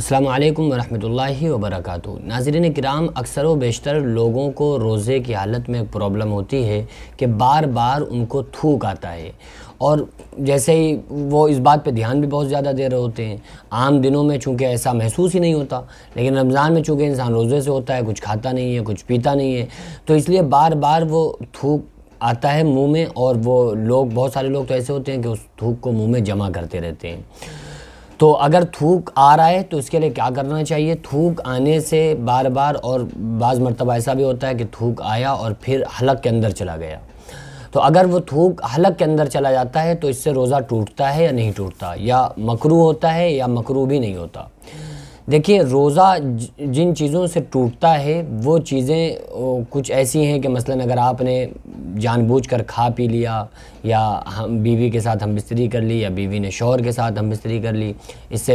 अल्लाम वरहमल वबरक नाजरन कराम अक्सर व बेशतर लोगों को रोज़े की हालत में प्रॉब्लम होती है कि बार बार उनको थूक आता है और जैसे ही वो इस बात पे ध्यान भी बहुत ज़्यादा दे रहे होते हैं आम दिनों में चूँकि ऐसा महसूस ही नहीं होता लेकिन रमज़ान में चूँकि इंसान रोज़े से होता है कुछ खाता नहीं है कुछ पीता नहीं है तो इसलिए बार बार वो थूक आता है मुँह में और वो लोग बहुत सारे लोग तो ऐसे होते हैं कि उस थूक को मुँह में जमा करते रहते हैं तो अगर थूक आ रहा है तो इसके लिए क्या करना चाहिए थूक आने से बार बार और बाज़ मरतबा ऐसा भी होता है कि थूक आया और फिर हलक के अंदर चला गया तो अगर वो थूक हलक के अंदर चला जाता है तो इससे रोज़ा टूटता है या नहीं टूटता या मकरू होता है या मकरू भी नहीं होता देखिए रोज़ा जिन चीज़ों से टूटता है वो चीज़ें कुछ ऐसी हैं कि मसलन अगर आपने जानबूझकर खा पी लिया या हम बीवी के साथ हम बिस्तरी कर ली या बीवी ने शोर के साथ हम बिस्तरी कर ली इससे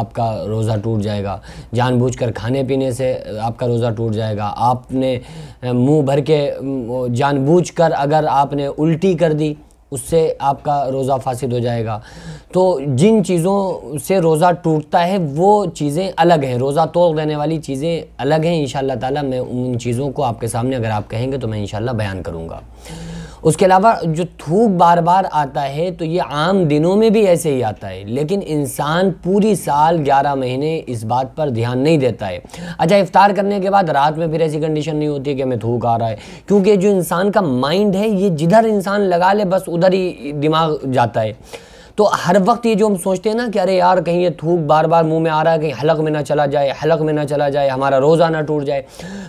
आपका रोज़ा टूट जाएगा जानबूझकर खाने पीने से आपका रोज़ा टूट जाएगा आपने मुंह भर के जानबूझकर अगर आपने उल्टी कर दी उससे आपका रोज़ा फासिद हो जाएगा तो जिन चीज़ों से रोज़ा टूटता है वो चीज़ें अलग हैं रोज़ा तोड़ देने वाली चीज़ें अलग हैं इन ताला मैं उन चीज़ों को आपके सामने अगर आप कहेंगे तो मैं इन बयान करूँगा उसके अलावा जो थूक बार बार आता है तो ये आम दिनों में भी ऐसे ही आता है लेकिन इंसान पूरी साल 11 महीने इस बात पर ध्यान नहीं देता है अच्छा इफ़ार करने के बाद रात में फिर ऐसी कंडीशन नहीं होती कि हमें थूक आ रहा है क्योंकि जो इंसान का माइंड है ये जिधर इंसान लगा ले बस उधर ही दिमाग जाता है तो हर वक्त ये जो हम सोचते हैं ना कि अरे यार कहीं ये थूक बार बार मुंह में आ रहा है कहीं हलक में ना चला जाए हलक में ना चला जाए हमारा रोज़ा ना टूट जाए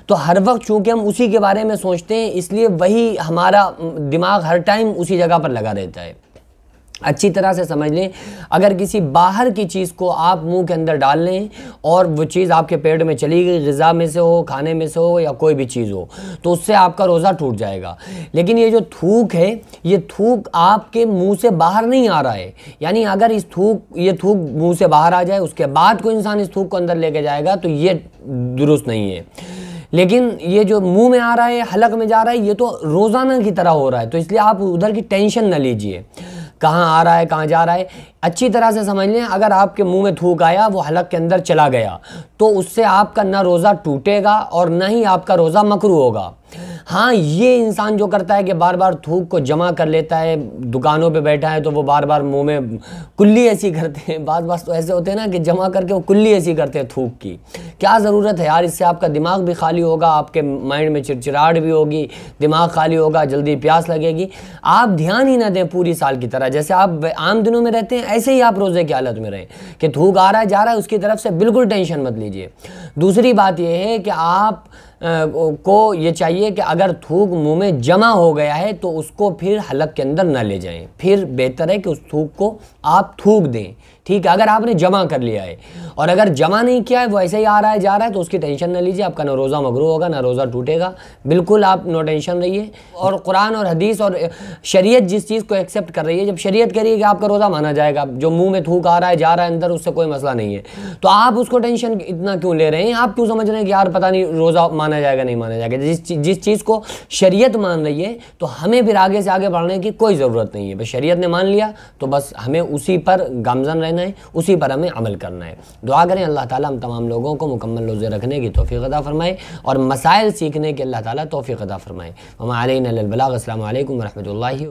तो हर वक्त चूँकि हम उसी के बारे में सोचते हैं इसलिए वही हमारा दिमाग हर टाइम उसी जगह पर लगा रहता है अच्छी तरह से समझ लें अगर किसी बाहर की चीज़ को आप मुंह के अंदर डाल लें और वो चीज़ आपके पेट में चली गई गज़ा में से हो खाने में से हो या कोई भी चीज़ हो तो उससे आपका रोज़ा टूट जाएगा लेकिन ये जो थूक है ये थूक आपके मुंह से बाहर नहीं आ रहा है यानी अगर इस थूक ये थूक मुँह से बाहर आ जाए उसके बाद कोई इंसान इस थूक को अंदर लेके जाएगा तो ये दुरुस्त नहीं है लेकिन ये जो मुंह में आ रहा है हलक में जा रहा है ये तो रोज़ाना की तरह हो रहा है तो इसलिए आप उधर की टेंशन ना लीजिए कहाँ आ रहा है कहाँ जा रहा है अच्छी तरह से समझ लें अगर आपके मुंह में थूक आया वो हलक के अंदर चला गया तो उससे आपका ना रोज़ा टूटेगा और ना ही आपका रोज़ा मकरू होगा हाँ ये इंसान जो करता है कि बार बार थूक को जमा कर लेता है दुकानों पे बैठा है तो वो बार बार मुंह में कुल्ली ऐसी करते हैं बात बात तो ऐसे होते हैं ना कि जमा करके वो कुल्ली ऐसी करते हैं थूक की क्या ज़रूरत है यार इससे आपका दिमाग भी खाली होगा आपके माइंड में चिड़चिड़ाहट भी होगी दिमाग खाली होगा जल्दी प्यास लगेगी आप ध्यान ही ना दें पूरी साल की तरह जैसे आप आम दिनों में रहते हैं ऐसे ही आप रोज़े की हालत में रहें कि थूक आ रहा है जा रहा है उसकी तरफ से बिल्कुल टेंशन मत लीजिए दूसरी बात यह है कि आप को ये चाहिए कि अगर थूक मुंह में जमा हो गया है तो उसको फिर हलक के अंदर ना ले जाएं फिर बेहतर है कि उस थूक को आप थूक दें ठीक है अगर आपने जमा कर लिया है और अगर जमा नहीं किया है वो ऐसे ही आ रहा है जा रहा है तो उसकी टेंशन ना लीजिए आपका ना रोज़ा मगरू होगा ना रोज़ा टूटेगा बिल्कुल आप नो टेंशन रहिए और कुरान और हदीस और शरीयत जिस चीज़ को एक्सेप्ट कर रही है जब शरीयत कह रही है कि आपका रोज़ा माना जाएगा जो मुंह में थूक आ रहा है जा रहा है अंदर उससे कोई मसला नहीं है तो आप उसको टेंशन इतना क्यों ले रहे हैं आप क्यों समझ रहे हैं कि यार पता नहीं रोज़ा माना माना जाएगा नहीं माना जाएगा जिस जिस चीज़ को शरीयत मान रही है तो हमें फिर आगे से आगे बढ़ने की कोई ज़रूरत नहीं है बस शरीयत ने मान लिया तो बस हमें उसी पर गामजन रहना है उसी पर हमें अमल करना है दुआ करें अल्लाह ताला हम तमाम लोगों को मुकम्मल रोज़े रखने की तोफ़ी अदा फ़रमाए और मसाइल सीखने की अल्लाह ताली तोफ़ी अदा फ़रमाए हमारे नबलाम वरहमल